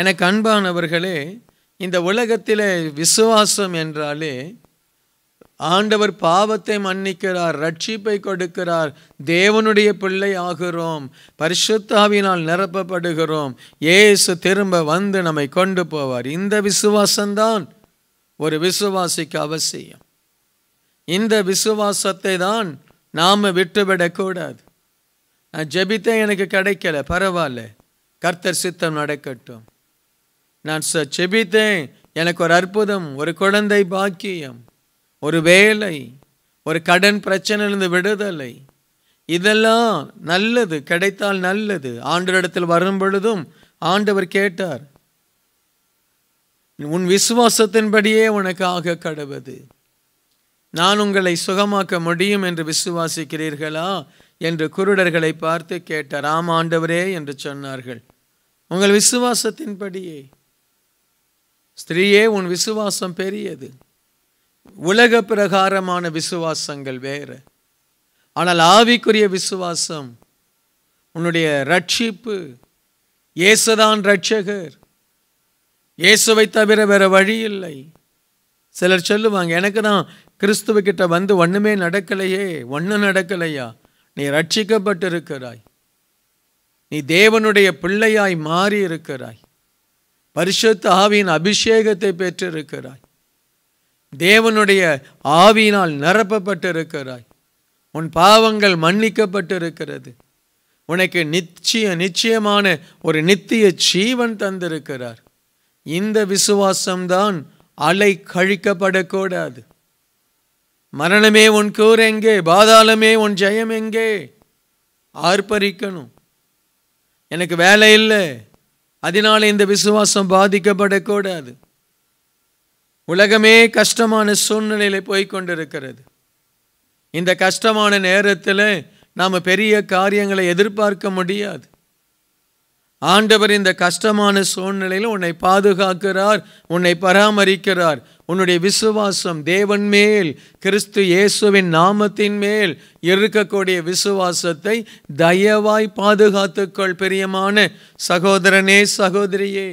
எனக்கு அன்பானவர்களே இந்த உலகத்தில் விசுவாசம் என்றாலே ஆண்டவர் பாவத்தை மன்னிக்கிறார் ரட்சிப்பை கொடுக்கிறார் தேவனுடைய பிள்ளை ஆகிறோம் பரிசுத்தாவினால் நிரப்பப்படுகிறோம் ஏசு திரும்ப வந்து நம்மை கொண்டு போவார் இந்த விசுவாசம்தான் ஒரு விசுவாசிக்கு அவசியம் இந்த விசுவாசத்தை தான் நாம் விட்டுவிடக்கூடாது நான் எனக்கு கிடைக்கல பரவாயில்ல கர்த்தர் சித்தம் நடக்கட்டும் நான் செபித்தேன் எனக்கு ஒரு அற்புதம் ஒரு குழந்தை பாக்கியம் ஒரு வேலை ஒரு கடன் பிரச்சனையிலிருந்து விடுதலை இதெல்லாம் நல்லது கிடைத்தால் நல்லது ஆண்டவரிடத்தில் வரும் பொழுதும் ஆண்டவர் கேட்டார் உன் விசுவாசத்தின்படியே உனக்கு ஆக கடவுது நான் உங்களை சுகமாக்க முடியும் என்று விசுவாசிக்கிறீர்களா என்று குருடர்களை பார்த்து கேட்டார் ஆம் ஆண்டவரே என்று சொன்னார்கள் உங்கள் விசுவாசத்தின்படியே ஸ்திரீயே உன் விசுவாசம் பெரியது உலக பிரகாரமான விசுவாசங்கள் வேறு ஆனால் ஆவிக்குரிய விசுவாசம் உன்னுடைய ரட்சிப்பு இயேசுதான் ரட்சகர் இயேசுவை தவிர வேறு வழி இல்லை சிலர் சொல்லுவாங்க எனக்கு தான் கிட்ட வந்து ஒன்றுமே நடக்கலையே ஒன்று நடக்கலையா நீ ரட்சிக்கப்பட்டிருக்கிறாய் நீ தேவனுடைய பிள்ளையாய் மாறி இருக்கிறாய் பரிசுத்த ஆவியின் அபிஷேகத்தை பெற்றிருக்கிறாய் தேவனுடைய ஆவியினால் நிரப்பப்பட்டிருக்கிறாய் உன் பாவங்கள் மன்னிக்கப்பட்டிருக்கிறது உனக்கு நிச்சய நிச்சயமான ஒரு நித்திய ஜீவன் தந்திருக்கிறார் இந்த விசுவாசம்தான் அலை கழிக்கப்படக்கூடாது மரணமே உன் கூர் எங்கே பாதாளமே உன் ஜெயம் எங்கே ஆர்ப்பரிக்கணும் எனக்கு வேலை இல்லை அதனால இந்த விசுவாசம் பாதிக்கப்படக்கூடாது உலகமே கஷ்டமான சூழ்நிலையில் போய்கொண்டிருக்கிறது இந்த கஷ்டமான நேரத்தில் நாம் பெரிய காரியங்களை எதிர்பார்க்க முடியாது ஆண்டவர் இந்த கஷ்டமான சூழ்நிலையில் உன்னை பாதுகாக்கிறார் உன்னை பராமரிக்கிறார் உன்னுடைய விசுவாசம் தேவன் மேல் கிறிஸ்து இயேசுவின் நாமத்தின் மேல் இருக்கக்கூடிய விசுவாசத்தை தயவாய் பாதுகாத்துக்கொள் பிரியமான சகோதரனே சகோதரியே